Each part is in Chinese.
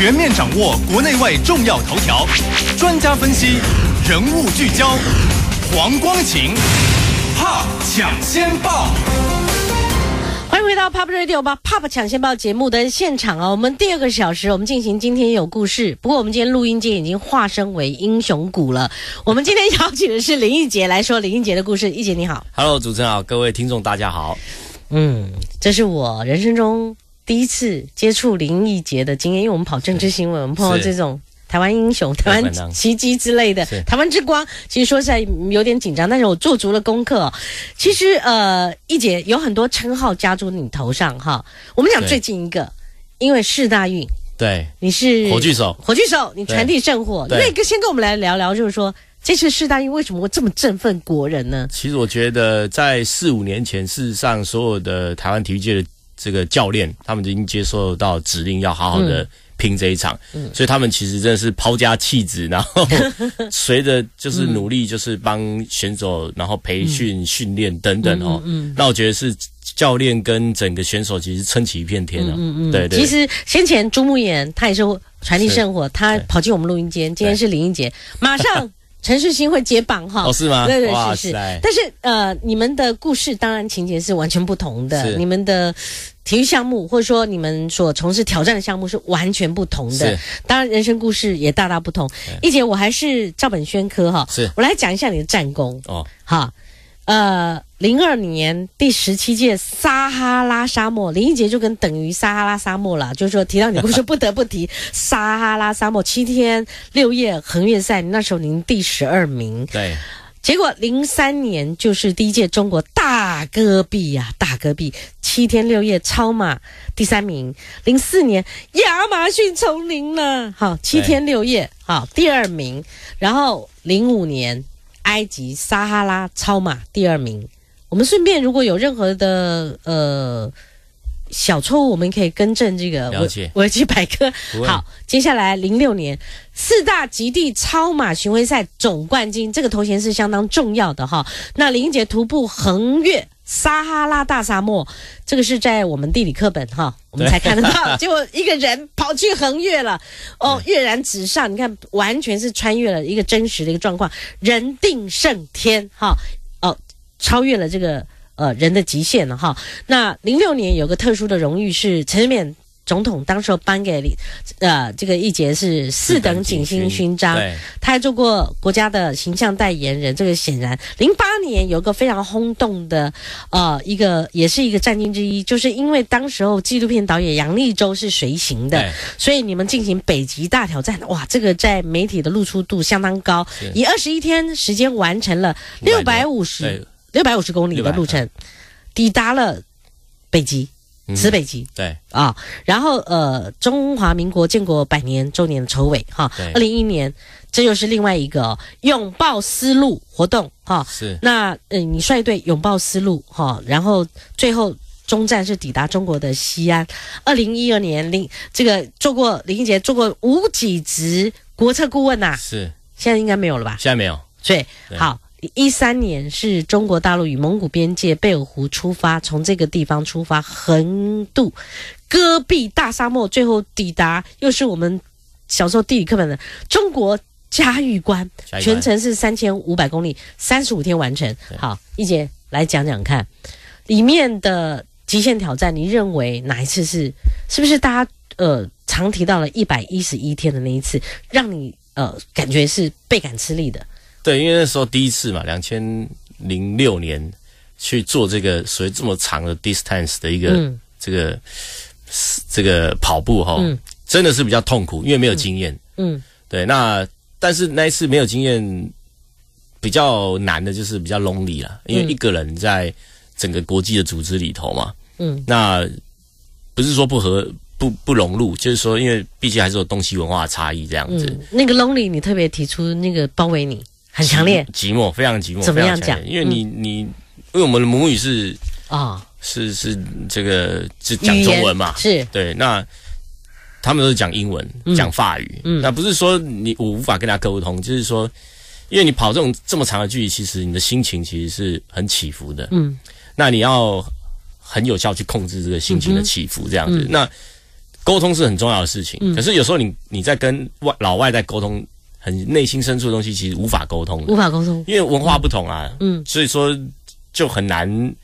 全面掌握国内外重要头条，专家分析，人物聚焦，黄光晴怕抢先报，欢迎回到 Pop Radio 吧，Pop 抢先报节目的现场啊！我们第二个小时，我们进行今天有故事。不过我们今天录音间已经化身为英雄谷了。我们今天邀请的是林忆杰来说林忆杰的故事。忆杰你好，Hello，主持人好，各位听众大家好。嗯，这是我人生中。第一次接触林易杰的经验，因为我们跑政治新闻，碰到这种台湾英雄、台湾奇迹之类的台湾之光。其实说起来有点紧张，但是我做足了功课。其实呃，一杰有很多称号加注你头上哈。我们讲最近一个，因为世大运，对，你是火炬手，火炬手，你传递圣火。那个先跟我们来聊聊，就是说这次世大运为什么会这么振奋国人呢？其实我觉得在四五年前，事实上所有的台湾体育界的。这个教练，他们已经接受到指令，要好好的拼这一场，嗯、所以他们其实真的是抛家弃子，然后 随着就是努力，就是帮选手，然后培训、训练等等哦。嗯那我觉得是教练跟整个选手其实撑起一片天。嗯嗯嗯，对对。其实先前朱慕言，他也是传递圣火，他跑进我们录音间，今天是林英杰，马上。陈世新会解绑哈？哦，是吗？对对是是。但是呃，你们的故事当然情节是完全不同的，你们的体育项目或者说你们所从事挑战的项目是完全不同的，当然人生故事也大大不同。一姐，我还是照本宣科哈，是我来讲一下你的战功哦，好。呃，零二年第十七届撒哈拉沙漠，林俊杰就跟等于撒哈拉沙漠了，就是说提到你，我就不得不提撒哈拉沙漠七天六夜横越赛，那时候您第十二名。对，结果零三年就是第一届中国大戈壁呀，大戈壁七天六夜超马第三名，零四年亚马逊丛林呢，好七天六夜好第二名，然后零五年。埃及、撒哈拉、超马第二名，我们顺便如果有任何的呃。小错误我们可以更正，这个维维基百科。好，接下来零六年四大极地超马巡回赛总冠军，这个头衔是相当重要的哈。那林姐徒步横越撒哈拉大沙漠，这个是在我们地理课本哈，我们才看得到。结果一个人跑去横越了，哦，跃然纸上，你看完全是穿越了一个真实的一个状况，人定胜天哈，哦，超越了这个。呃，人的极限了哈。那零六年有个特殊的荣誉是陈建总统当时候颁给李呃这个一节是四等锦星勋章。他还做过国家的形象代言人。这个显然零八年有个非常轰动的呃一个也是一个战记之一，就是因为当时候纪录片导演杨立洲是随行的，所以你们进行北极大挑战，哇，这个在媒体的露出度相当高，以二十一天时间完成了六百五十。六百五十公里的路程，抵达了北极，此北极。对啊，然后呃，中华民国建国百年周年的筹委哈，二零一年，这又是另外一个拥抱丝路活动哈。是那嗯，你率队拥抱丝路哈，然后最后终站是抵达中国的西安。二零一二年林这个做过林英杰做过无几职国策顾问呐，是现在应该没有了吧？现在没有，对好。一三年是中国大陆与蒙古边界贝尔湖出发，从这个地方出发横渡戈壁大沙漠，最后抵达又是我们小时候地理课本的中国嘉峪关，全程是三千五百公里，三十五天完成。好，易姐来讲讲看，里面的极限挑战，你认为哪一次是，是不是大家呃常提到了一百一十一天的那一次，让你呃感觉是倍感吃力的？对，因为那时候第一次嘛，两千零六年去做这个所以这么长的 distance 的一个这个这个跑步哈，真的是比较痛苦，因为没有经验。嗯，对，那但是那一次没有经验比较难的，就是比较 lonely 了，因为一个人在整个国际的组织里头嘛。嗯，那不是说不合不不融入，就是说因为毕竟还是有东西文化差异这样子。那个 lonely，你特别提出那个包围你。很强烈，寂寞，非常寂寞。怎么样讲？因为你，你，因为我们的母语是啊，是是这个讲中文嘛？是。对，那他们都是讲英文，讲法语。嗯，那不是说你我无法跟他沟通，就是说，因为你跑这种这么长的距离，其实你的心情其实是很起伏的。嗯，那你要很有效去控制这个心情的起伏，这样子。那沟通是很重要的事情，可是有时候你你在跟外老外在沟通。很内心深处的东西其实无法沟通，无法沟通，因为文化不同啊，嗯，所以说就很难，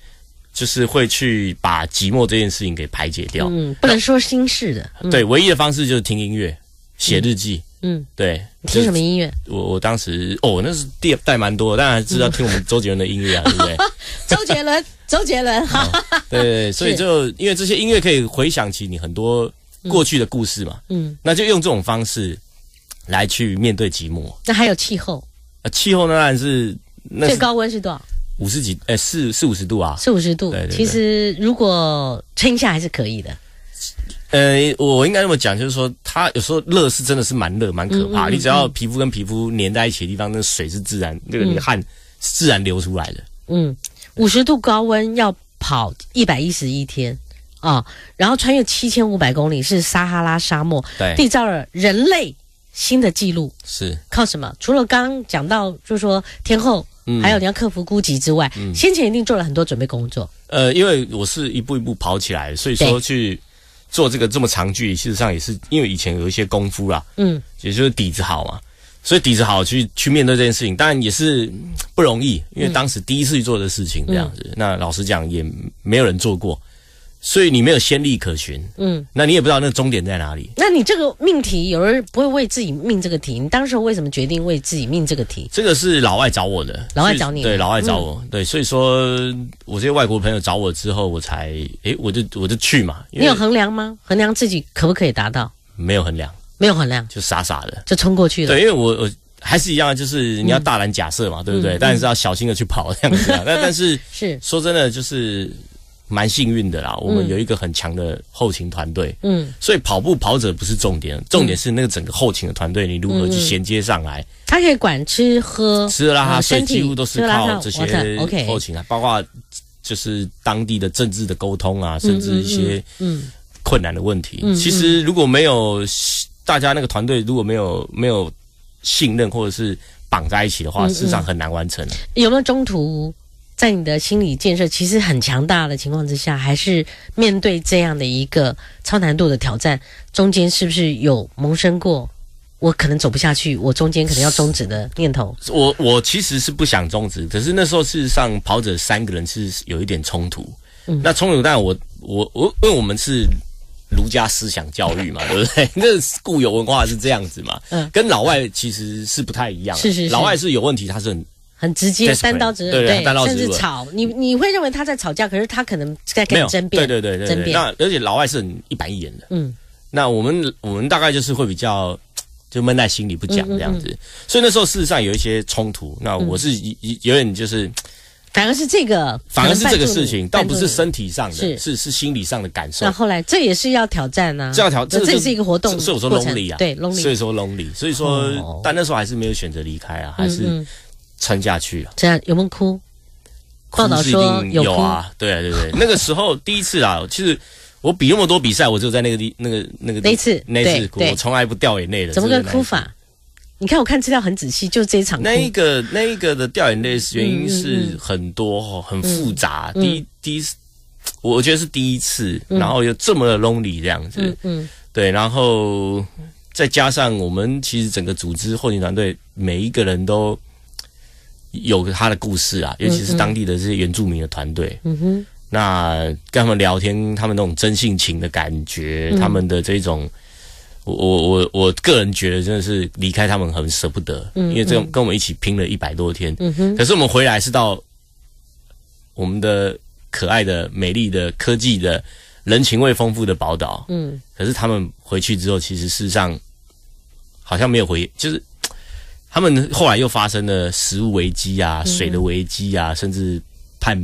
就是会去把寂寞这件事情给排解掉，嗯，不能说心事的，对，唯一的方式就是听音乐、写日记，嗯，对，听什么音乐？我我当时哦，那是带带蛮多，当然知道听我们周杰伦的音乐啊，对不对？周杰伦，周杰伦，对，所以就因为这些音乐可以回想起你很多过去的故事嘛，嗯，那就用这种方式。来去面对寂寞，那还有气候，呃，气候呢？当然是最高温是多少？五十几，呃，四四五十度啊，四五十度。对，其实如果春夏还是可以的。呃，我应该那么讲，就是说它有时候热是真的是蛮热，蛮可怕。你只要皮肤跟皮肤粘在一起的地方，那水是自然那个你汗自然流出来的。嗯，五十度高温要跑一百一十一天啊，然后穿越七千五百公里是撒哈拉沙漠，对，缔造了人类。新的记录是靠什么？除了刚刚讲到，就是说天后，还有你要克服孤寂之外，先前一定做了很多准备工作。呃，因为我是一步一步跑起来，所以说去做这个这么长距离，事实上也是因为以前有一些功夫啦，嗯，也就是底子好嘛，所以底子好去去面对这件事情，当然也是不容易，因为当时第一次去做的事情这样子，那老实讲也没有人做过。所以你没有先例可循，嗯，那你也不知道那个终点在哪里。那你这个命题有人不会为自己命这个题，你当时为什么决定为自己命这个题？这个是老外找我的，老外找你，对，老外找我，对，所以说我这些外国朋友找我之后，我才，诶，我就我就去嘛。你有衡量吗？衡量自己可不可以达到？没有衡量，没有衡量，就傻傻的就冲过去了。对，因为我我还是一样，就是你要大胆假设嘛，对不对？但是要小心的去跑这样子。那 但是是说真的，就是。蛮幸运的啦，我们有一个很强的后勤团队。嗯，所以跑步跑者不是重点，重点是那个整个后勤的团队，你如何去衔接上来？他可以管吃喝，吃啦，乎都是靠这些后勤啊，包括就是当地的政治的沟通啊，甚至一些嗯困难的问题。其实如果没有大家那个团队，如果没有没有信任或者是绑在一起的话，市场很难完成的。有没有中途？在你的心理建设其实很强大的情况之下，还是面对这样的一个超难度的挑战，中间是不是有萌生过我可能走不下去，我中间可能要终止的念头？我我其实是不想终止，可是那时候事实上跑者三个人是有一点冲突。那冲突，但我我我因为我们是儒家思想教育嘛，对不对？那固有文化是这样子嘛，嗯，跟老外其实是不太一样。是是，老外是有问题，他是很。很直接，单刀直入，对，单刀直入，甚至吵。你你会认为他在吵架，可是他可能在跟你争辩，对对对对。争辩。那而且老外是很一板一眼的，嗯。那我们我们大概就是会比较就闷在心里不讲这样子。所以那时候事实上有一些冲突。那我是有有点就是，反而是这个，反而是这个事情，倒不是身体上的，是是心理上的感受。那后来这也是要挑战啊，这要挑，这这是一个活动。所以我说 lonely 啊，对，lonely。所以说 lonely，所以说，但那时候还是没有选择离开啊，还是。撑下去了，这样有没有哭？报道说有哭啊，对对对，那个时候第一次啊，其实我比那么多比赛，我只有在那个地那个那个那次那次哭，我从来不掉眼泪的。怎么个哭法？你看我看资料很仔细，就这一场那一个那一个的掉眼泪原因是很多哈，很复杂。第一第一次，我觉得是第一次，然后又这么的 lonely 这样子，嗯，对，然后再加上我们其实整个组织后勤团队每一个人都。有个他的故事啊，尤其是当地的这些原住民的团队，嗯哼，那跟他们聊天，他们那种真性情的感觉，他们的这种，我我我我个人觉得真的是离开他们很舍不得，因为这种跟我们一起拼了一百多天，嗯哼，可是我们回来是到我们的可爱的、美丽的、科技的、人情味丰富的宝岛，嗯，可是他们回去之后，其实事实上好像没有回，就是。他们后来又发生了食物危机啊、水的危机啊，甚至叛，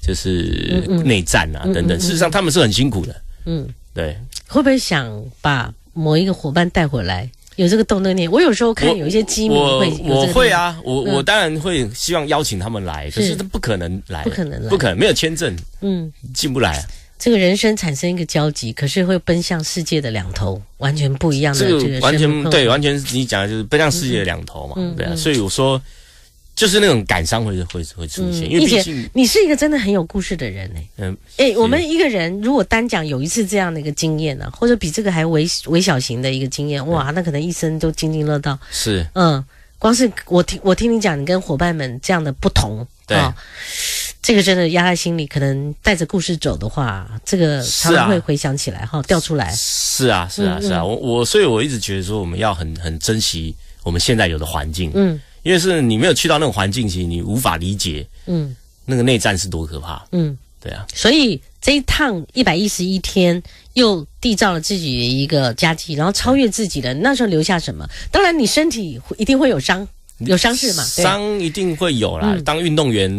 就是内战啊等等。事实上，他们是很辛苦的。嗯，对。会不会想把某一个伙伴带回来？有这个动念？我有时候看有一些机密会我会啊，我我当然会希望邀请他们来，可是他不可能来，不可能来，不可能没有签证，嗯，进不来。这个人生产生一个交集，可是会奔向世界的两头，完全不一样的这个。完全对，完全你讲的就是奔向世界的两头嘛，对啊。所以我说，就是那种感伤会会会出现。因为毕竟你是一个真的很有故事的人哎。嗯哎，我们一个人如果单讲有一次这样的一个经验呢，或者比这个还微微小型的一个经验，哇，那可能一生都津津乐道。是嗯，光是我听我听你讲，你跟伙伴们这样的不同，对。这个真的压在心里，可能带着故事走的话，这个他常会回想起来，哈，掉出来。是啊，是啊，是啊，我我所以我一直觉得说，我们要很很珍惜我们现在有的环境，嗯，因为是你没有去到那个环境，其实你无法理解，嗯，那个内战是多可怕，嗯，对啊。所以这一趟一百一十一天，又缔造了自己的一个佳绩，然后超越自己的那时候留下什么？当然，你身体一定会有伤。有伤势嘛？伤一定会有啦。当运动员，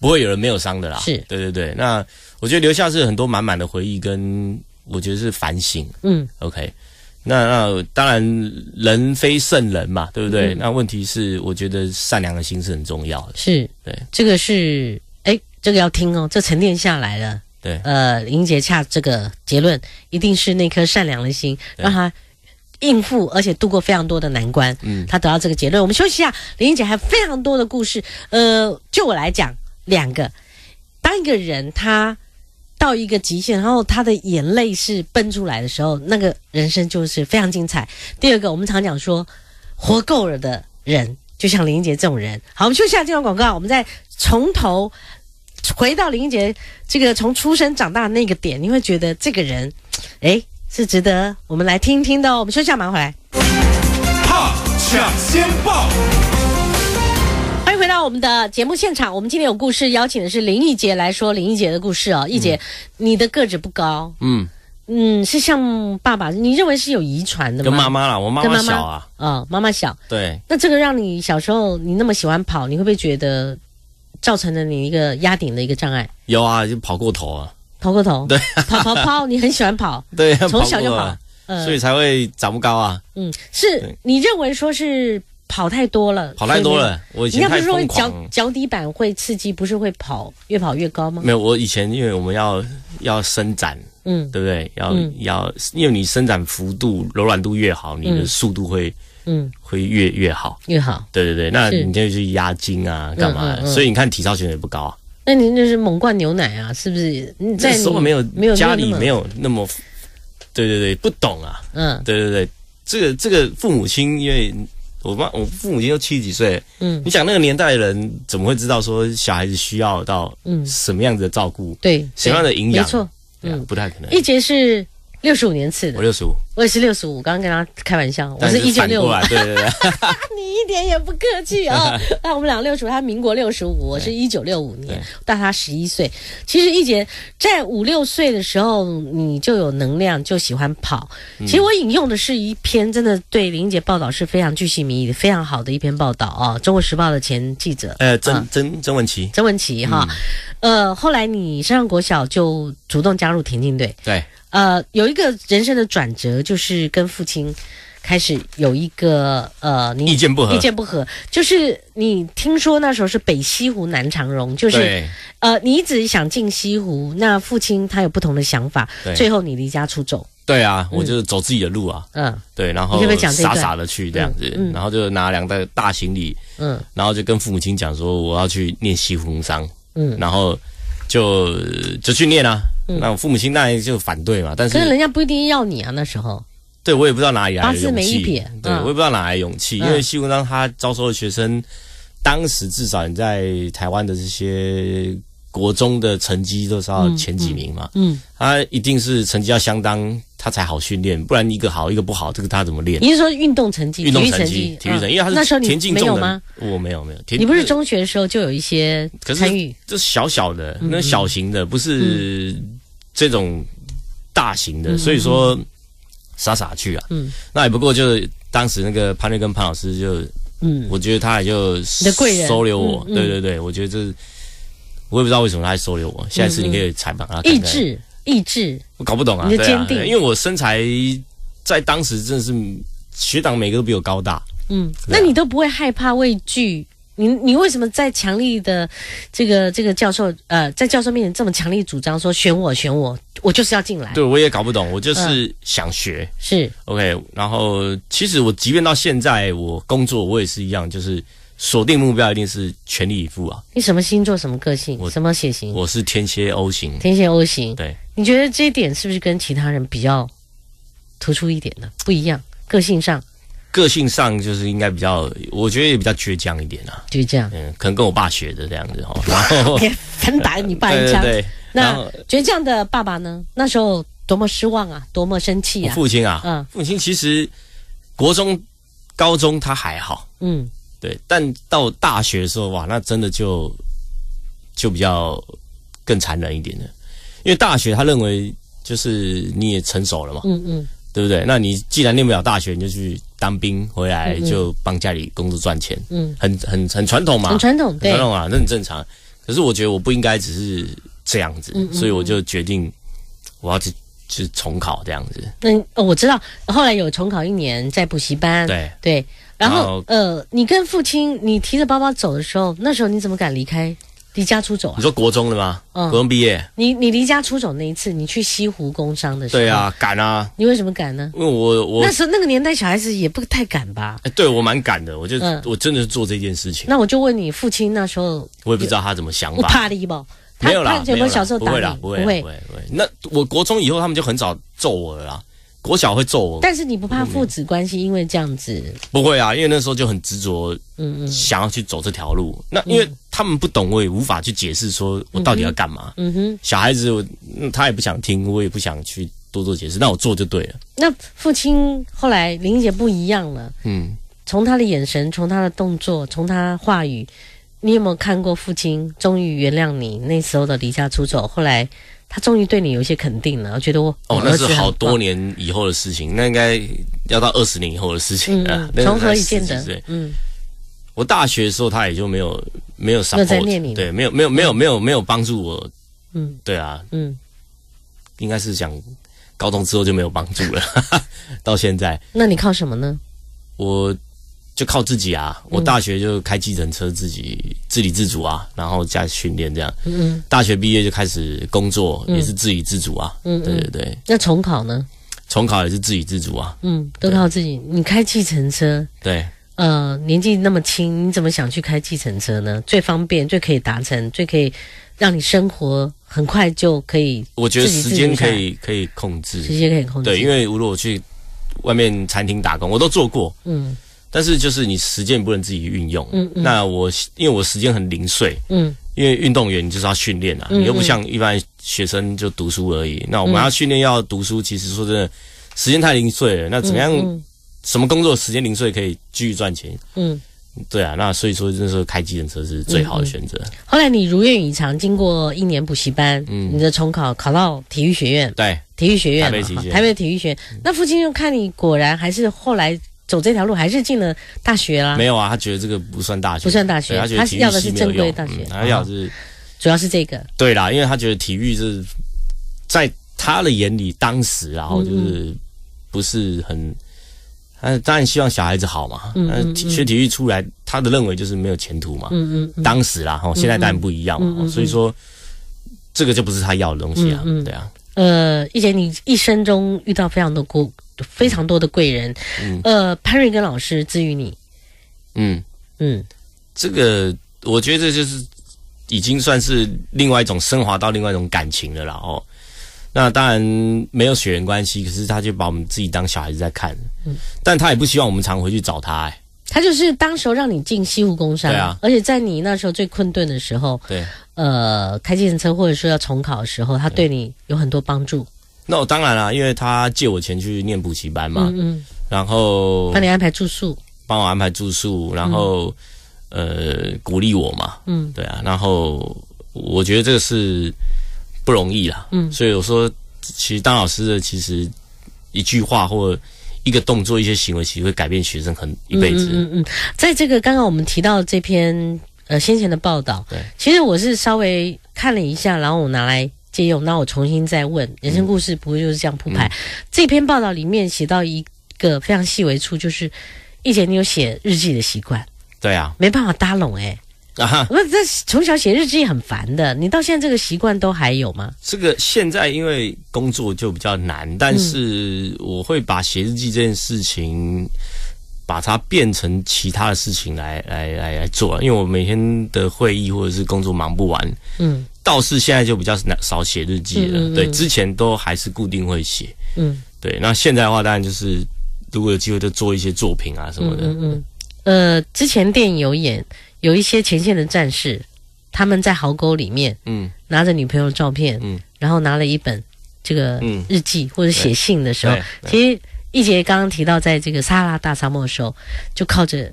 不会有人没有伤的啦。是对对对。那我觉得留下是很多满满的回忆，跟我觉得是反省。嗯，OK。那那当然人非圣人嘛，对不对？那问题是，我觉得善良的心是很重要的。是，对。这个是，哎，这个要听哦，这沉淀下来了。对。呃，林杰恰这个结论，一定是那颗善良的心，让他。应付，而且度过非常多的难关。嗯，他得到这个结论。我们休息一下，林英杰还有非常多的故事。呃，就我来讲，两个，当一个人他到一个极限，然后他的眼泪是奔出来的时候，那个人生就是非常精彩。第二个，我们常讲说，活够了的人，就像林英杰这种人。好，我们休息一下这段广告，我们再从头回到林英杰这个从出生长大那个点，你会觉得这个人，哎。是值得我们来听听的哦。我们休息下，马上回来。怕抢先报。欢迎回到我们的节目现场。我们今天有故事，邀请的是林奕杰来说林奕杰的故事啊。奕杰，你的个子不高，嗯嗯，是像爸爸？你认为是有遗传的吗？跟妈妈了，我妈妈小啊啊，妈妈小。对，那这个让你小时候你那么喜欢跑，你会不会觉得造成了你一个压顶的一个障碍？有啊，就跑过头啊。头过头，对跑跑跑，你很喜欢跑，对，从小就跑，所以才会长不高啊。嗯，是你认为说是跑太多了，跑太多了。我以前，你不是说脚脚底板会刺激，不是会跑越跑越高吗？没有，我以前因为我们要要伸展，嗯，对不对？要要，因为你伸展幅度柔软度越好，你的速度会嗯会越越好越好。对对对，那你就去压筋啊，干嘛？所以你看体操选手也不高啊。那你那是猛灌牛奶啊，是不是？在时候没有没有家里没有那么，对对对，不懂啊，嗯，对对对，这个这个父母亲，因为我妈我父母亲都七十几岁，嗯，你想那个年代的人怎么会知道说小孩子需要到嗯什么样的照顾，对，什么样的营养，啊，不太可能。一节是。六十五年次的，我六十五，我也是六十五。刚刚跟他开玩笑，我是一九六五。对对对，你一点也不客气 啊。那我们两个六十五，他民国六十五，我是一九六五年，大他十一岁。其实一姐在五六岁的时候，你就有能量，就喜欢跑。其实我引用的是一篇真的对林姐报道是非常具细的，非常好的一篇报道啊。中国时报的前记者，呃，曾曾曾文琪，曾文琪哈。呃，后来你升上国小就。主动加入田径队。对，呃，有一个人生的转折，就是跟父亲开始有一个呃，意见不合。意见不合，就是你听说那时候是北西湖，南长荣，就是，呃，你一直想进西湖，那父亲他有不同的想法。最后你离家出走。对啊，我就走自己的路啊。嗯。对，然后。你讲傻傻的去这样子，然后就拿两袋大行李，嗯，然后就跟父母亲讲说我要去念西湖工商，嗯，然后就就去念啊。那我父母亲那也就反对嘛，但是可是人家不一定要你啊那时候，对我也不知道哪里来，八字没一撇，对我也不知道哪来勇气，因为西工大他招收的学生，当时至少你在台湾的这些国中的成绩都是要前几名嘛，嗯，他一定是成绩要相当，他才好训练，不然一个好一个不好，这个他怎么练？你是说运动成绩、体育成绩、体育成绩？因为那时候你没有吗？我没有没有，田。你不是中学的时候就有一些参与？就小小的那小型的，不是。这种大型的，所以说傻傻去啊。嗯，那也不过就是当时那个潘瑞跟潘老师就，嗯，我觉得他也就收留我，对对对，我觉得这我也不知道为什么他收留我。下次你可以采访他。意志，意志，我搞不懂啊，你的坚定，因为我身材在当时真的是学长每个都比我高大。嗯，那你都不会害怕畏惧。你你为什么在强力的这个这个教授呃，在教授面前这么强力主张说选我选我，我就是要进来。对，我也搞不懂，我就是想学。是 OK。然后其实我即便到现在我工作我也是一样，就是锁定目标一定是全力以赴啊。你什么星座？什么个性？什么血型？我是天蝎 O 型。天蝎 O 型。对。你觉得这一点是不是跟其他人比较突出一点的？不一样，个性上。个性上就是应该比较，我觉得也比较倔强一点啊，倔强，嗯，可能跟我爸学的这样子，然后也敢打你爸一 枪。那倔强的爸爸呢？那时候多么失望啊，多么生气啊！父亲啊，嗯，父亲其实国中、高中他还好，嗯，对，但到大学的时候哇，那真的就就比较更残忍一点了，因为大学他认为就是你也成熟了嘛，嗯嗯。对不对？那你既然念不了大学，你就去当兵，回来就帮家里工作赚钱，嗯，很很很传统嘛，很传统，对，传统啊，那很正常。可是我觉得我不应该只是这样子，所以我就决定我要去去重考这样子。那我知道，后来有重考一年，在补习班，对对。然后呃，你跟父亲，你提着包包走的时候，那时候你怎么敢离开？离家出走？你说国中的吗？嗯，国中毕业。你你离家出走那一次，你去西湖工商的时候。对啊，敢啊！你为什么敢呢？因为我我那时那个年代小孩子也不太敢吧。哎，对我蛮敢的，我就我真的是做这件事情。那我就问你，父亲那时候，我也不知道他怎么想。法，怕你吗？没有啦，没有啦，不会啦，不会。那我国中以后，他们就很早揍我了。啦。国小会揍我，但是你不怕父子关系因为这样子？不会啊，因为那时候就很执着，嗯嗯，想要去走这条路。那因为他们不懂，我也无法去解释，说我到底要干嘛。嗯哼，小孩子他也不想听，我也不想去多做解释，那我做就对了。那父亲后来玲姐不一样了，嗯，从他的眼神，从他的动作，从他话语，你有没有看过父亲终于原谅你那时候的离家出走？后来。他终于对你有一些肯定了，我觉得我……哦，那是好多年以后的事情，那应该要到二十年以后的事情。了。从何以见得？嗯，我大学的时候他也就没有没有 support，对，没有没有没有没有没有帮助我。嗯，对啊，嗯，应该是讲高中之后就没有帮助了，到现在。那你靠什么呢？我。就靠自己啊！我大学就开计程车，自己自理自主啊，然后加训练这样。嗯，大学毕业就开始工作，也是自理自主啊。嗯对对对。那重考呢？重考也是自给自主啊。嗯，都靠自己。你开计程车，对，呃，年纪那么轻，你怎么想去开计程车呢？最方便，最可以达成，最可以让你生活很快就可以。我觉得时间可以可以控制，时间可以控制。对，因为如果我去外面餐厅打工，我都做过。嗯。但是就是你时间不能自己运用，那我因为我时间很零碎，嗯。因为运动员你就是要训练啊，你又不像一般学生就读书而已。那我们要训练要读书，其实说真的时间太零碎了。那怎么样？什么工作时间零碎可以继续赚钱？嗯，对啊，那所以说那时候开机车是最好的选择。后来你如愿以偿，经过一年补习班，你的重考考到体育学院，对，体育学院，台北体育学院。那父亲就看你果然还是后来。走这条路还是进了大学啦？没有啊，他觉得这个不算大学，不算大学。他要的是正规大学，他要的是，主要是这个。对啦，因为他觉得体育是在他的眼里当时，然后就是不是很，但当然希望小孩子好嘛。嗯嗯。学体育出来，他的认为就是没有前途嘛。嗯嗯。当时啦，哦，现在当然不一样嘛。所以说，这个就不是他要的东西啊。嗯，对啊。呃，一姐，你一生中遇到非常多的苦。非常多的贵人，呃，潘瑞根老师治愈你，嗯嗯，这个我觉得就是已经算是另外一种升华到另外一种感情了，啦。哦。那当然没有血缘关系，可是他就把我们自己当小孩子在看，嗯，但他也不希望我们常回去找他，哎，他就是当时候让你进西湖工商，对啊，而且在你那时候最困顿的时候，对，呃，开计程车或者说要重考的时候，他对你有很多帮助。那我当然了，因为他借我钱去念补习班嘛，嗯然后帮你安排住宿，帮我安排住宿，然后呃鼓励我嘛，嗯，对啊，然后我觉得这个是不容易啦，嗯，所以我说，其实当老师的，其实一句话或一个动作、一些行为，其实会改变学生很一辈子。嗯嗯，在这个刚刚我们提到这篇呃先前的报道，对，其实我是稍微看了一下，然后我拿来。借用那我重新再问，人生故事不会就是这样铺排？这篇报道里面写到一个非常细微处，就是以前你有写日记的习惯，对啊，没办法搭拢哎，啊哈，这从小写日记很烦的，你到现在这个习惯都还有吗？这个现在因为工作就比较难，但是我会把写日记这件事情，把它变成其他的事情来来来来做，因为我每天的会议或者是工作忙不完，嗯。倒是现在就比较少写日记了，对，之前都还是固定会写，嗯，对。那现在的话，当然就是如果有机会，就做一些作品啊什么的。嗯嗯。呃，之前电影有演，有一些前线的战士，他们在壕沟里面，嗯，拿着女朋友照片，嗯，然后拿了一本这个日记或者写信的时候，其实一杰刚刚提到，在这个撒哈拉大沙漠的时候，就靠着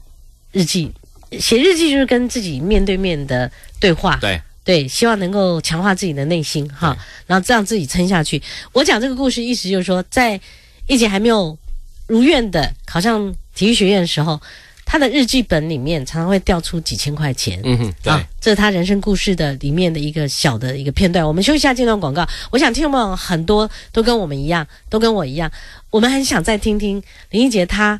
日记写日记，就是跟自己面对面的对话，对。对，希望能够强化自己的内心哈，然后让自己撑下去。我讲这个故事，意思就是说，在一姐还没有如愿的考上体育学院的时候，他的日记本里面常常会掉出几千块钱。嗯，对，这是他人生故事的里面的一个小的一个片段。我们休息一下，这段广告。我想听我们很多都跟我们一样，都跟我一样，我们很想再听听林一杰他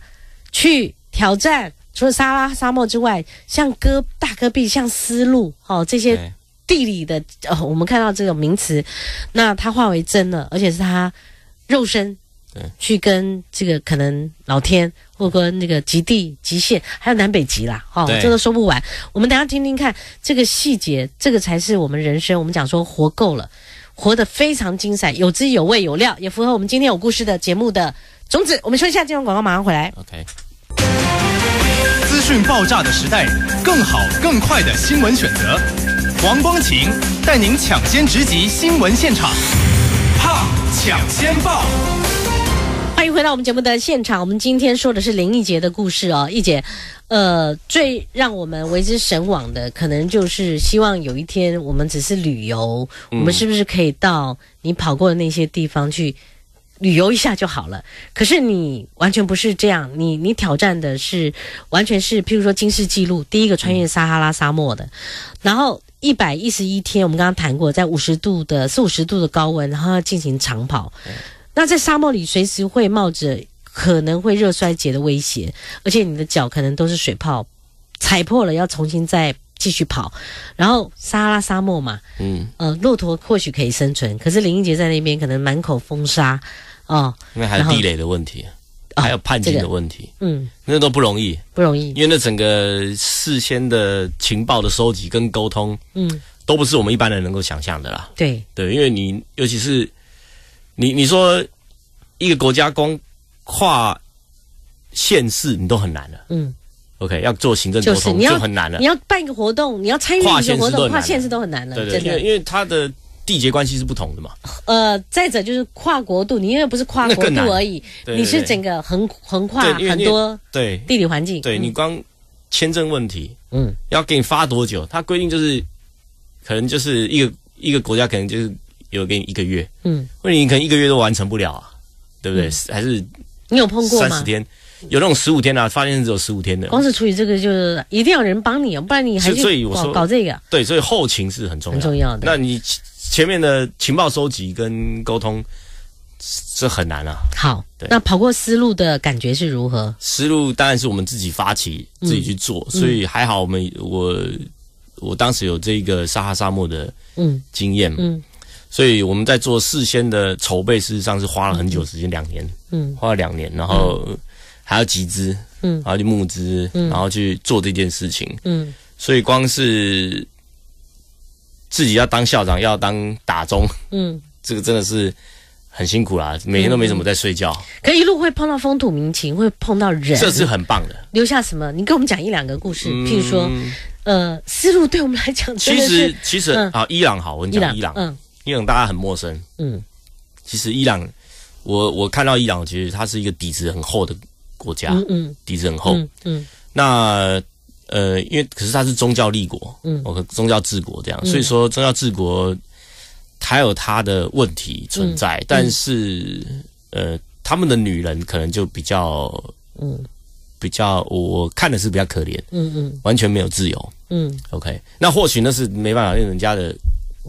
去挑战，除了沙拉沙漠之外，像戈大戈壁、像丝路哦这些。地理的，呃，我们看到这个名词，那它化为真了，而且是它肉身，对，去跟这个可能老天，或跟那个极地、极限，还有南北极啦，哦，真的说不完。我们等下听听看，这个细节，这个才是我们人生。我们讲说活够了，活得非常精彩，有滋有味有料，也符合我们今天有故事的节目的宗旨。我们说一下金融广告，马上回来。OK，资讯爆炸的时代，更好更快的新闻选择。王光晴带您抢先直击新闻现场，胖抢先报。欢迎回到我们节目的现场，我们今天说的是林奕杰的故事哦，奕杰，呃，最让我们为之神往的，可能就是希望有一天我们只是旅游，我们是不是可以到你跑过的那些地方去旅游一下就好了？可是你完全不是这样，你你挑战的是完全是譬如说，今世纪录第一个穿越撒哈拉沙漠的，然后。一百一十一天，我们刚刚谈过，在五十度的四五十度的高温，然后要进行长跑，那在沙漠里随时会冒着可能会热衰竭的威胁，而且你的脚可能都是水泡，踩破了要重新再继续跑，然后撒拉沙漠嘛，嗯，呃，骆驼或许可以生存，可是林英杰在那边可能满口风沙，哦，因为还是地雷的问题。还有判刑的问题，嗯，那都不容易，不容易，因为那整个事先的情报的收集跟沟通，嗯，都不是我们一般人能够想象的啦。对对，因为你尤其是你，你说一个国家光跨县市，你都很难了。嗯，OK，要做行政沟通就很难了。你要办一个活动，你要参与一个活动，跨县市都很难了。对对，因为因为他的。地接关系是不同的嘛？呃，再者就是跨国度，你因为不是跨国度而已，你是整个横横跨很多对地理环境。对你光签证问题，嗯，要给你发多久？他规定就是，可能就是一个一个国家，可能就是有给你一个月，嗯，或者你可能一个月都完成不了，对不对？还是你有碰过三十天，有那种十五天的，发现只有十五天的。光是处理这个，就是一定要人帮你，不然你还是搞搞这个。对，所以后勤是很重要，很重要的。那你。前面的情报收集跟沟通是很难啊。好，那跑过思路的感觉是如何？思路当然是我们自己发起、自己去做，所以还好我们我我当时有这个撒哈沙漠的经验，所以我们在做事先的筹备，事实上是花了很久时间，两年，花了两年，然后还要集资，然后去募资，然后去做这件事情。嗯，所以光是自己要当校长，要当打钟，嗯，这个真的是很辛苦啦，每天都没怎么在睡觉。可一路会碰到风土民情，会碰到人，这是很棒的。留下什么？你给我们讲一两个故事，譬如说，呃，思路对我们来讲，其实其实啊，伊朗好，我跟你讲伊朗，嗯，伊朗大家很陌生，嗯，其实伊朗，我我看到伊朗，其实它是一个底子很厚的国家，嗯嗯，底子很厚，嗯，那。呃，因为可是他是宗教立国，嗯我 k 宗教治国这样，所以说宗教治国，它有它的问题存在，但是呃，他们的女人可能就比较，嗯，比较我看的是比较可怜，嗯嗯，完全没有自由，嗯，OK，那或许那是没办法，因为人家的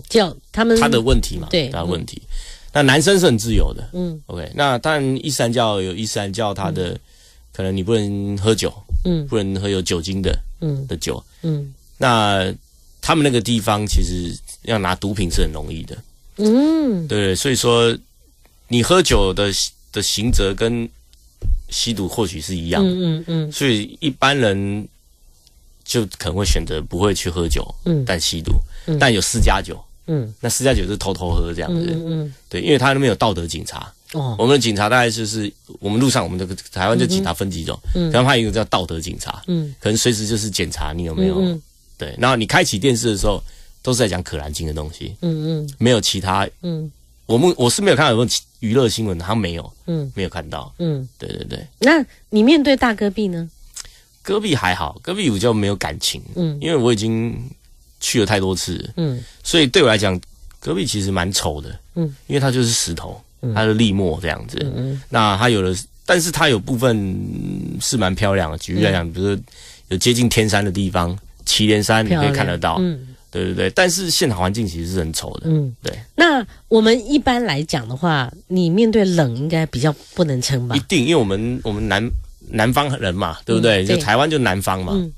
叫他们他的问题嘛，对，他的问题，那男生是很自由的，嗯，OK，那但伊斯兰教有伊斯兰教他的可能你不能喝酒，嗯，不能喝有酒精的。嗯的酒，嗯，那他们那个地方其实要拿毒品是很容易的，嗯，对，所以说你喝酒的的行则跟吸毒或许是一样，嗯嗯嗯，所以一般人就可能会选择不会去喝酒，嗯，但吸毒，但有私家酒，嗯，那私家酒是偷偷喝这样子，嗯，对，因为他那边有道德警察。我们的警察大概就是我们路上，我们的台湾就警察分几种，然后还有一个叫道德警察，嗯，可能随时就是检查你有没有对。然后你开启电视的时候，都是在讲可燃金的东西，嗯嗯，没有其他，嗯，我们我是没有看到有什么娱乐新闻，他没有，嗯，没有看到，嗯，对对对。那你面对大戈壁呢？戈壁还好，戈壁我就没有感情，嗯，因为我已经去了太多次，嗯，所以对我来讲，戈壁其实蛮丑的，嗯，因为它就是石头。它的立墨这样子，那它有的，但是它有部分是蛮漂亮的。举例来讲，比如说有接近天山的地方，祁连山你可以看得到。嗯，对对对。但是现场环境其实是很丑的。嗯，对。那我们一般来讲的话，你面对冷应该比较不能撑吧？一定，因为我们我们南南方人嘛，对不对？就台湾就南方嘛。嗯。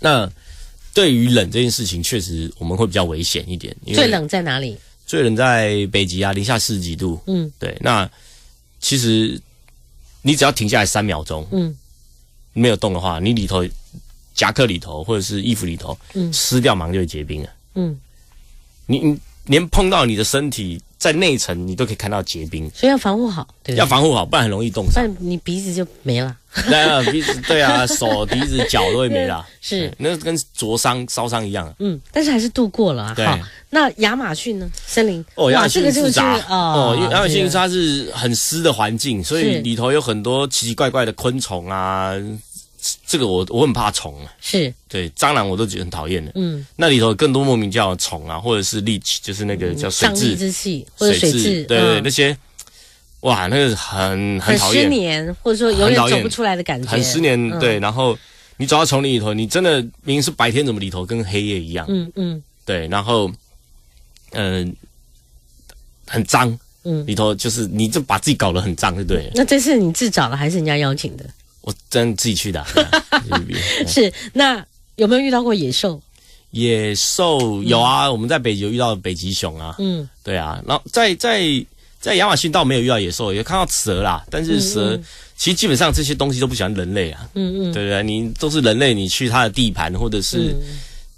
那对于冷这件事情，确实我们会比较危险一点。因为最冷在哪里？最冷在北极啊，零下四十几度，嗯，对，那其实你只要停下来三秒钟，嗯，没有动的话，你里头夹克里头或者是衣服里头，嗯，湿掉马上就会结冰了，嗯，你你连碰到你的身体。在内层，你都可以看到结冰，所以要防护好，要防护好，不然很容易冻伤，不然你鼻子就没了。对啊，鼻子，对啊，手、鼻子、脚都会没了。是，那跟灼伤、烧伤一样。嗯，但是还是度过了。啊。对，那亚马逊呢？森林哦，亚马逊是湿啊，哦，亚马逊它是很湿的环境，所以里头有很多奇奇怪怪的昆虫啊。这个我我很怕虫，啊，是对蟑螂我都觉得很讨厌的。嗯，那里头更多莫名叫虫啊，或者是利器，就是那个叫水质、水质，对对，那些哇，那个很很讨厌，或者说有点走不出来的感觉，很失眠。对，然后你走到丛林里头，你真的明明是白天，怎么里头跟黑夜一样？嗯嗯，对，然后嗯很脏，嗯，里头就是你就把自己搞得很脏，对不对？那这是你自找的，还是人家邀请的？我真自己去的，是那有没有遇到过野兽？野兽有啊，我们在北极遇到北极熊啊，嗯，对啊，然后在在在亚马逊倒没有遇到野兽，也看到蛇啦，但是蛇其实基本上这些东西都不喜欢人类啊，嗯嗯，对不对，你都是人类，你去他的地盘或者是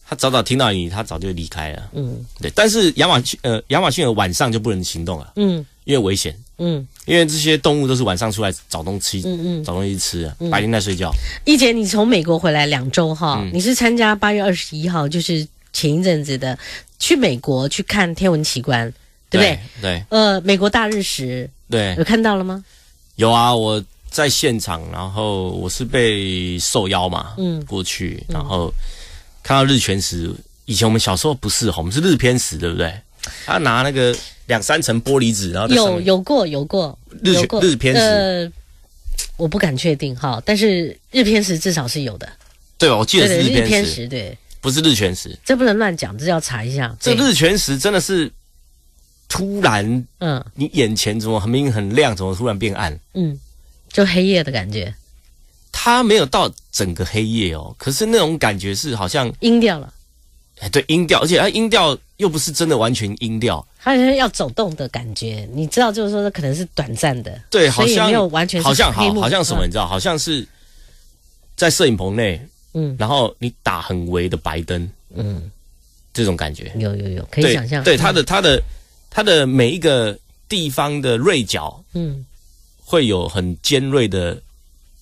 他早早听到你，他早就离开了，嗯，对，但是亚马逊呃亚马逊晚上就不能行动了，嗯，因为危险。嗯，因为这些动物都是晚上出来找东西，嗯嗯，找东西吃，白天在睡觉。一姐，你从美国回来两周哈，你是参加八月二十一号，就是前一阵子的去美国去看天文奇观，对不对？对。呃，美国大日食，对，有看到了吗？有啊，我在现场，然后我是被受邀嘛，嗯，过去，然后看到日全食。以前我们小时候不是，我们是日偏食，对不对？他拿那个两三层玻璃纸，然后有有过有过日日偏食，我不敢确定哈，但是日偏食至少是有的。对吧？我记得是日偏食，对，不是日全食。这不能乱讲，这要查一下。这日全食真的是突然，嗯，你眼前怎么很明很亮，怎么突然变暗？嗯，就黑夜的感觉。它没有到整个黑夜哦，可是那种感觉是好像阴掉了。哎，对音调，而且它音调又不是真的完全音调，它是要走动的感觉，你知道，就是说，它可能是短暂的，对，好像没有完全好像好，好像什么，你知道，好像是在摄影棚内，嗯，然后你打很微的白灯，嗯，这种感觉有有有，可以想象，对它的它的它的每一个地方的锐角，嗯，会有很尖锐的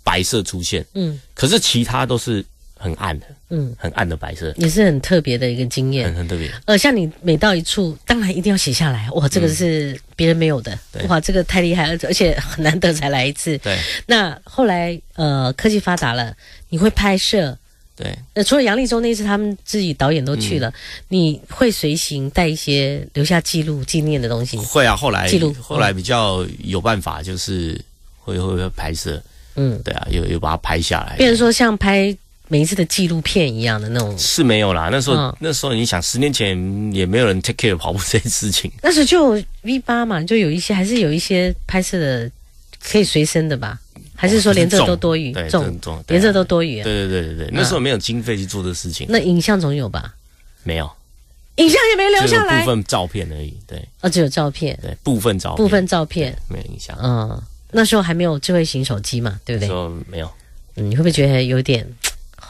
白色出现，嗯，可是其他都是。很暗的，嗯，很暗的白色，也是很特别的一个经验，很特别。呃，像你每到一处，当然一定要写下来，哇，这个是别人没有的，哇，这个太厉害了，而且很难得才来一次。对，那后来呃，科技发达了，你会拍摄，对。呃，除了杨立忠那次，他们自己导演都去了，你会随行带一些留下记录纪念的东西？会啊，后来记录，后来比较有办法，就是会会拍摄，嗯，对啊，有有把它拍下来。比如说像拍。每一次的纪录片一样的那种是没有啦。那时候那时候你想，十年前也没有人 take care 跑步这件事情。那时候就 V 八嘛，就有一些还是有一些拍摄的可以随身的吧？还是说连这都多余？重重连这都多余？对对对对对。那时候没有经费去做这事情。那影像总有吧？没有，影像也没留下来，部分照片而已。对，啊，只有照片。对，部分照部分照片没有影像。嗯，那时候还没有智慧型手机嘛？对不对？没有。你会不会觉得有点？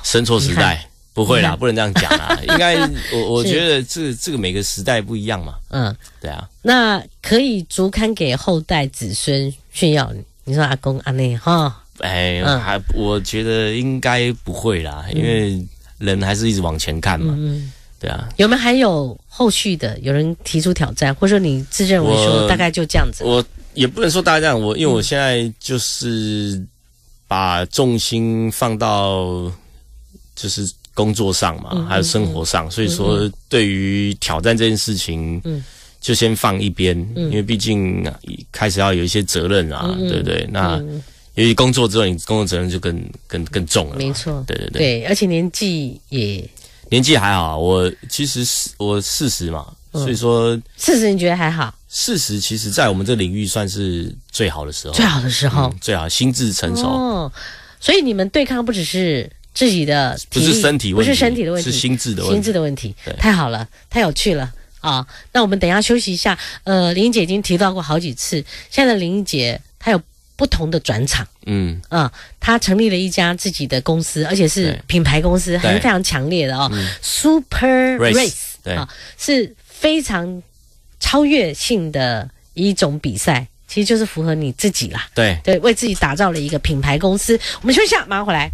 生错时代不会啦，不能这样讲啦。应该我我觉得这这个每个时代不一样嘛。嗯，对啊。那可以足堪给后代子孙炫耀。你说阿公阿内哈？哎，还我觉得应该不会啦，因为人还是一直往前看嘛。嗯，对啊。有没有还有后续的？有人提出挑战，或者说你自认为说大概就这样子？我也不能说大概这样，我因为我现在就是把重心放到。就是工作上嘛，还有生活上，所以说对于挑战这件事情，嗯，就先放一边，嗯，因为毕竟开始要有一些责任啊，对不对？那由于工作之后，你工作责任就更更更重了，没错，对对对。对，而且年纪也年纪还好，我其实四我四十嘛，所以说四十你觉得还好？四十其实，在我们这领域算是最好的时候，最好的时候，最好，心智成熟。哦，所以你们对抗不只是。自己的不是身体，不是身体的问题，是心智的，心智的问题。太好了，太有趣了啊！那我们等一下休息一下。呃，林姐已经提到过好几次，现在的林姐她有不同的转场，嗯啊，她成立了一家自己的公司，而且是品牌公司，还是非常强烈的哦。Super Race 啊，是非常超越性的一种比赛，其实就是符合你自己啦。对对，为自己打造了一个品牌公司。我们休息一下，马上回来。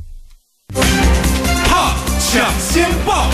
怕抢先报，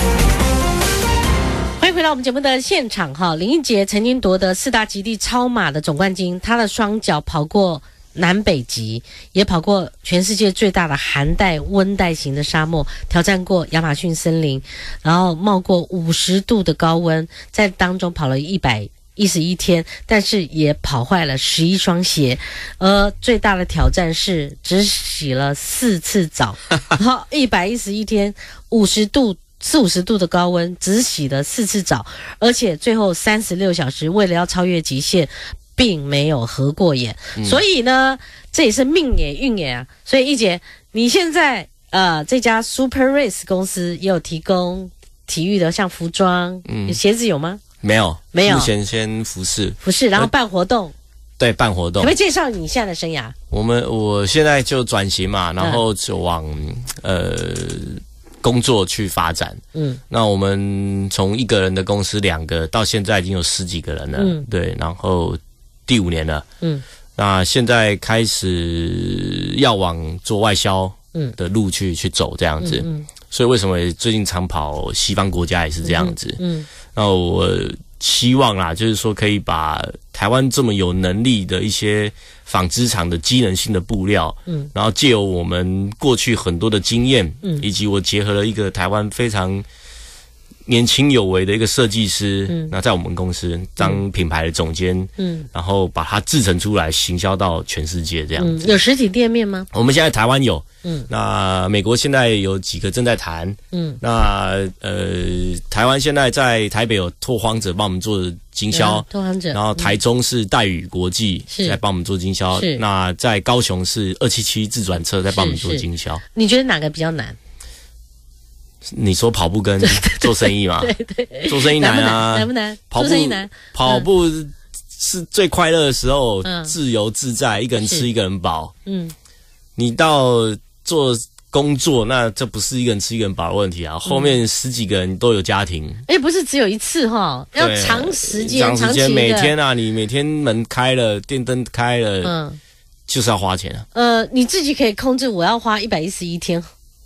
欢迎回到我们节目的现场哈！林俊杰曾经夺得四大极地超马的总冠军，他的双脚跑过南北极，也跑过全世界最大的寒带温带型的沙漠，挑战过亚马逊森林，然后冒过五十度的高温，在当中跑了一百。一十一天，但是也跑坏了十一双鞋，而最大的挑战是只洗了四次澡。哈，一百一十一天，五十度四五十度的高温，只洗了四次澡，而且最后三十六小时为了要超越极限，并没有合过眼。所以呢，这也是命也运也啊。所以一姐，你现在呃，这家 Super Race 公司也有提供体育的，像服装、嗯，鞋子有吗？没有，没有，目前先服侍，服侍，然后办活动，对，办活动。不可以介绍你现在的生涯？我们我现在就转型嘛，然后就往呃工作去发展。嗯，那我们从一个人的公司两个到现在已经有十几个人了。嗯，对，然后第五年了。嗯，那现在开始要往做外销嗯的路去去走，这样子。所以为什么最近常跑西方国家也是这样子？嗯，那我希望啦，就是说可以把台湾这么有能力的一些纺织厂的机能性的布料，嗯，然后借由我们过去很多的经验，嗯，以及我结合了一个台湾非常。年轻有为的一个设计师，那在我们公司当品牌的总监，嗯，然后把它制成出来，行销到全世界这样子。有实体店面吗？我们现在台湾有，嗯，那美国现在有几个正在谈，嗯，那呃，台湾现在在台北有拓荒者帮我们做经销，拓荒者，然后台中是黛宇国际在帮我们做经销，那在高雄是二七七自转车在帮我们做经销。你觉得哪个比较难？你说跑步跟做生意嘛？对对，做生意难啊，难不难？跑生意难。跑步是最快乐的时候，自由自在，一个人吃一个人饱。嗯，你到做工作，那这不是一个人吃一个人饱的问题啊。后面十几个人都有家庭。哎，不是只有一次哈，要长时间、长时间，每天啊，你每天门开了，电灯开了，嗯，就是要花钱啊。呃，你自己可以控制，我要花一百一十一天。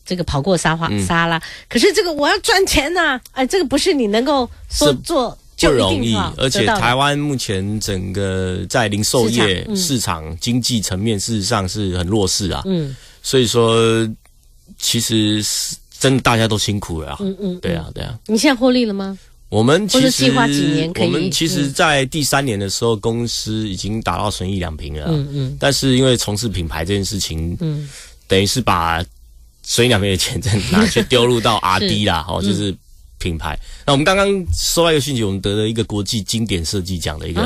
这个跑过沙花沙拉，可是这个我要赚钱呐！哎，这个不是你能够说做就容易，而且台湾目前整个在零售业市场经济层面事实上是很弱势啊。嗯，所以说其实是真的大家都辛苦了。嗯嗯，对啊对啊。你现在获利了吗？我们其实计划几年，我们其实在第三年的时候，公司已经达到损益两平了。嗯嗯，但是因为从事品牌这件事情，嗯，等于是把。水鸟没有钱，再拿去丢入到 阿迪啦。哦，就是品牌。那我们刚刚收到一个讯息，我们得了一个国际经典设计奖的一个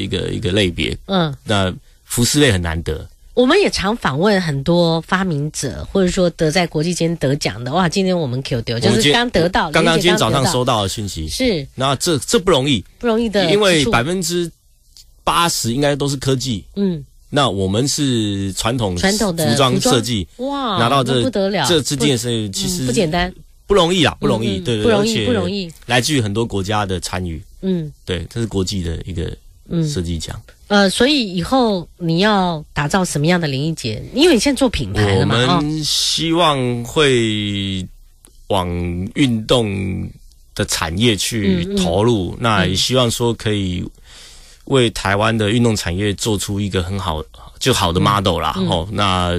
一个一个类别。嗯，那服饰类很难得。我们也常访问很多发明者，或者说得在国际间得奖的。哇，今天我们 Q 丢就是刚得到，刚刚今天早上收到的讯息。是，那这这不容易，不容易的，因为百分之八十应该都是科技。嗯。那我们是传统传统的服装设计哇，拿到这不得了，这这件事其实不简单，不容易啊，不容易，对对，不容易不容易，来自于很多国家的参与，嗯，对，这是国际的一个设计奖。呃，所以以后你要打造什么样的林一杰？因为你现在做品牌了嘛，我们希望会往运动的产业去投入，那也希望说可以。为台湾的运动产业做出一个很好就好的 model 啦，吼，那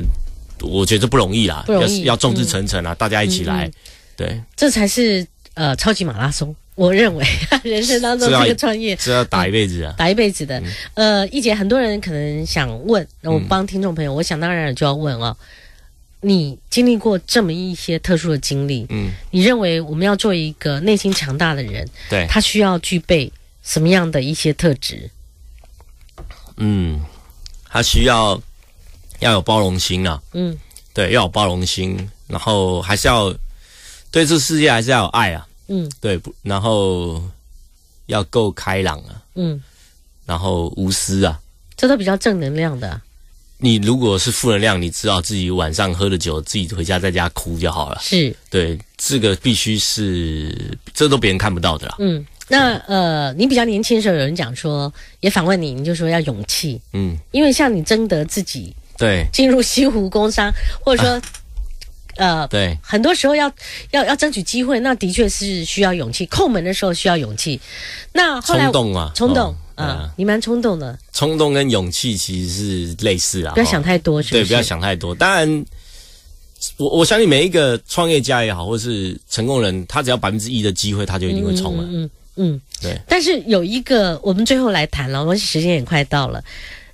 我觉得不容易啦，易，要众志成城啊，大家一起来，对，这才是呃超级马拉松，我认为 人生当中这个创业是要打一辈子啊，打一辈子的。呃，一姐，很多人可能想问，我帮听众朋友，我想当然就要问哦。你经历过这么一些特殊的经历，嗯，你认为我们要做一个内心强大的人，对他需要具备。什么样的一些特质？嗯，他需要要有包容心啊。嗯，对，要有包容心，然后还是要对这世界还是要有爱啊。嗯，对，不，然后要够开朗啊。嗯，然后无私啊。这都比较正能量的。你如果是负能量，你知道自己晚上喝了酒，自己回家在家哭就好了。是对，这个必须是，这都别人看不到的啦。嗯。那呃，你比较年轻的时候，有人讲说，也访问你，你就说要勇气，嗯，因为像你争得自己，对，进入西湖工商，或者说，呃，对，很多时候要要要争取机会，那的确是需要勇气，叩门的时候需要勇气。那冲动啊，冲动，啊，你蛮冲动的。冲动跟勇气其实是类似啊，不要想太多，对，不要想太多。当然，我我相信每一个创业家也好，或是成功人，他只要百分之一的机会，他就一定会冲了，嗯。嗯，对。但是有一个，我们最后来谈了，我们时间也快到了。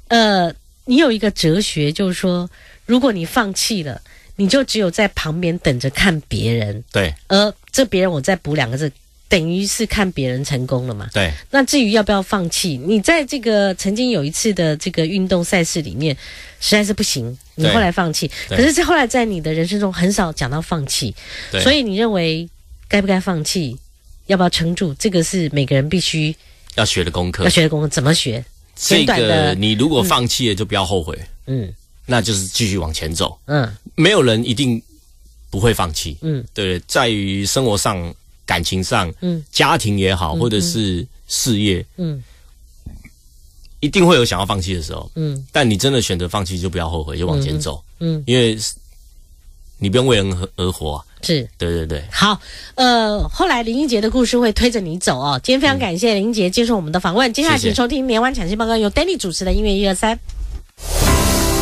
呃，你有一个哲学，就是说，如果你放弃了，你就只有在旁边等着看别人。对。而这别人，我再补两个字，等于是看别人成功了嘛。对。那至于要不要放弃，你在这个曾经有一次的这个运动赛事里面，实在是不行，你后来放弃。可是，在后来，在你的人生中，很少讲到放弃。所以，你认为该不该放弃？要不要撑住？这个是每个人必须要学的功课。要学的功课怎么学？这个你如果放弃了，就不要后悔。嗯，那就是继续往前走。嗯，没有人一定不会放弃。嗯，对，在于生活上、感情上、嗯，家庭也好，或者是事业，嗯，一定会有想要放弃的时候。嗯，但你真的选择放弃，就不要后悔，就往前走。嗯，因为你不用为人而活是对对对，好，呃，后来林英杰的故事会推着你走哦。今天非常感谢林杰接受我们的访问。接下来请收听联环抢先报告，由 Danny 主持的音乐一二三。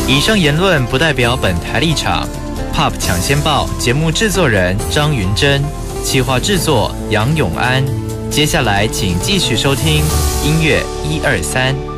以上言论不代表本台立场。Pop 抢先报节目制作人张云珍，企划制作杨永安。接下来请继续收听音乐一二三。